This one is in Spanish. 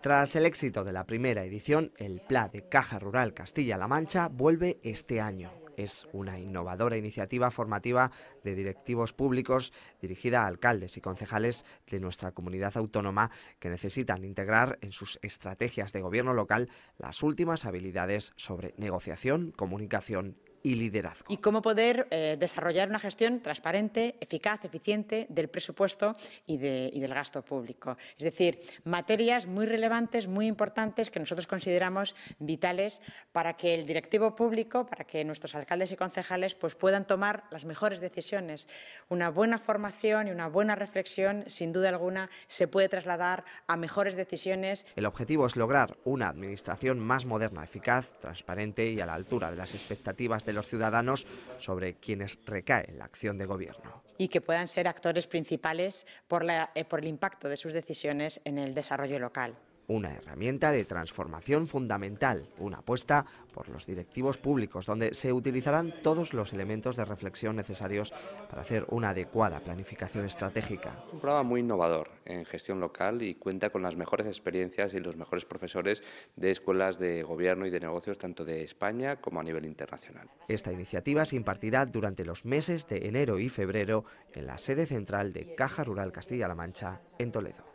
Tras el éxito de la primera edición, el Pla de Caja Rural Castilla-La Mancha vuelve este año. Es una innovadora iniciativa formativa de directivos públicos dirigida a alcaldes y concejales de nuestra comunidad autónoma que necesitan integrar en sus estrategias de gobierno local las últimas habilidades sobre negociación, comunicación y liderazgo. Y cómo poder eh, desarrollar una gestión transparente, eficaz, eficiente del presupuesto y, de, y, del gasto público. Es decir, materias muy relevantes, muy importantes que nosotros consideramos vitales para que el directivo público, para que nuestros alcaldes y concejales pues, puedan tomar las mejores decisiones. Una buena formación y una buena reflexión, sin duda alguna, se puede trasladar a mejores decisiones. El objetivo es lograr una administración más moderna, eficaz, transparente y a la altura de las expectativas de los ciudadanos sobre quienes recae la acción de gobierno. Y que puedan ser actores principales por, eh, por el impacto de sus decisiones en el desarrollo local una herramienta de transformación fundamental, una apuesta por los directivos públicos, donde se utilizarán todos los elementos de reflexión necesarios para hacer una adecuada planificación estratégica. Un programa muy innovador en gestión local y cuenta con las mejores experiencias y los mejores profesores de escuelas de gobierno y de negocios, tanto de España como a nivel internacional. Esta iniciativa se impartirá durante los meses de enero y febrero en la sede central de Caja Rural Castilla-La Mancha, en Toledo.